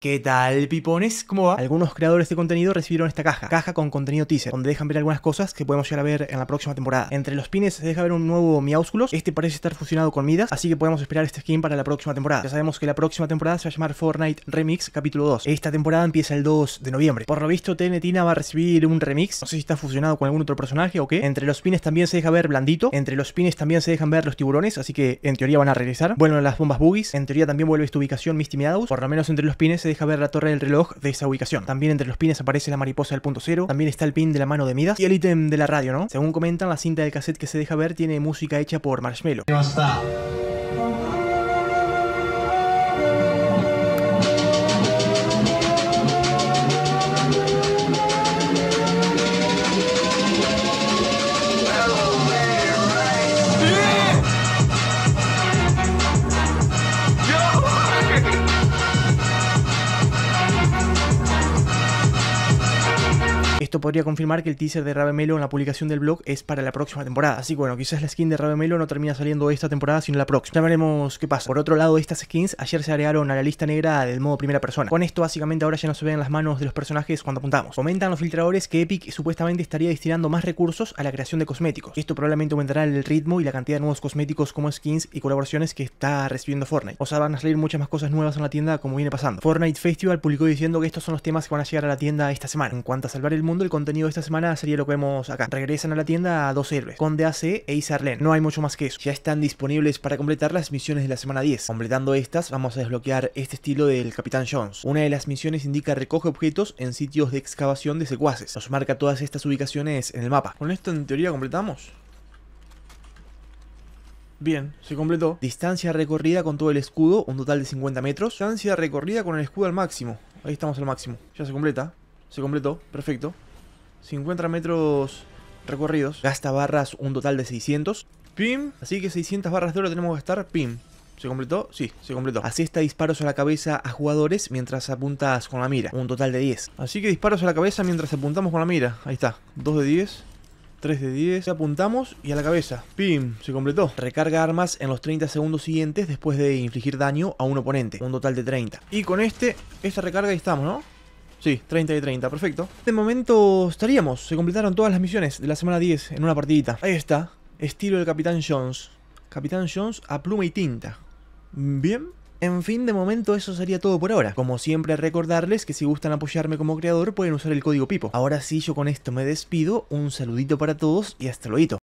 ¿Qué tal, pipones? ¿Cómo va? Algunos creadores de contenido recibieron esta caja, caja con contenido teaser, donde dejan ver algunas cosas que podemos llegar a ver en la próxima temporada. Entre los pines se deja ver un nuevo miáusculos, este parece estar fusionado con Midas, así que podemos esperar este skin para la próxima temporada. Ya sabemos que la próxima temporada se va a llamar Fortnite Remix capítulo 2. Esta temporada empieza el 2 de noviembre. Por lo visto, TNTina va a recibir un remix, no sé si está fusionado con algún otro personaje o qué. Entre los pines también se deja ver Blandito, entre los pines también se dejan ver los tiburones, así que en teoría van a regresar. Vuelven las bombas boogies, en teoría también vuelve esta ubicación Misty Meadows, por lo menos entre los pines se deja ver la torre del reloj de esa ubicación. También entre los pines aparece la mariposa del punto cero, también está el pin de la mano de Midas y el ítem de la radio, ¿no? Según comentan, la cinta de cassette que se deja ver tiene música hecha por Marshmello. Esto podría confirmar que el teaser de Rabemelo en la publicación del blog es para la próxima temporada. Así que bueno, quizás la skin de Rabemelo no termina saliendo esta temporada, sino la próxima. Ya veremos qué pasa. Por otro lado, estas skins ayer se agregaron a la lista negra del modo primera persona. Con esto básicamente ahora ya no se ven las manos de los personajes cuando apuntamos. Comentan los filtradores que Epic supuestamente estaría destinando más recursos a la creación de cosméticos. Esto probablemente aumentará el ritmo y la cantidad de nuevos cosméticos como skins y colaboraciones que está recibiendo Fortnite. O sea, van a salir muchas más cosas nuevas en la tienda como viene pasando. Fortnite Festival publicó diciendo que estos son los temas que van a llegar a la tienda esta semana. En cuanto a salvar el mundo, el contenido de esta semana sería lo que vemos acá. Regresan a la tienda a dos héroes, con AC e Arlen No hay mucho más que eso. Ya están disponibles para completar las misiones de la semana 10. Completando estas, vamos a desbloquear este estilo del Capitán Jones. Una de las misiones indica recoge objetos en sitios de excavación de secuaces. Nos marca todas estas ubicaciones en el mapa. Con esto en teoría completamos. Bien, se completó. Distancia recorrida con todo el escudo, un total de 50 metros. Distancia recorrida con el escudo al máximo. Ahí estamos al máximo. Ya se completa. Se completó. Perfecto. 50 metros recorridos. Gasta barras un total de 600. Pim. Así que 600 barras de oro tenemos que gastar. Pim. ¿Se completó? Sí, se completó. está disparos a la cabeza a jugadores mientras apuntas con la mira. Un total de 10. Así que disparos a la cabeza mientras apuntamos con la mira. Ahí está. 2 de 10. 3 de 10, apuntamos y a la cabeza. ¡Pim! Se completó. Recarga armas en los 30 segundos siguientes después de infligir daño a un oponente. Un total de 30. Y con este, esta recarga y estamos, ¿no? Sí, 30 y 30, perfecto. De momento estaríamos, se completaron todas las misiones de la semana 10 en una partidita. Ahí está, estilo del Capitán Jones. Capitán Jones a pluma y tinta. Bien. En fin, de momento eso sería todo por ahora. Como siempre, recordarles que si gustan apoyarme como creador pueden usar el código PIPO. Ahora sí, yo con esto me despido, un saludito para todos y hasta luego.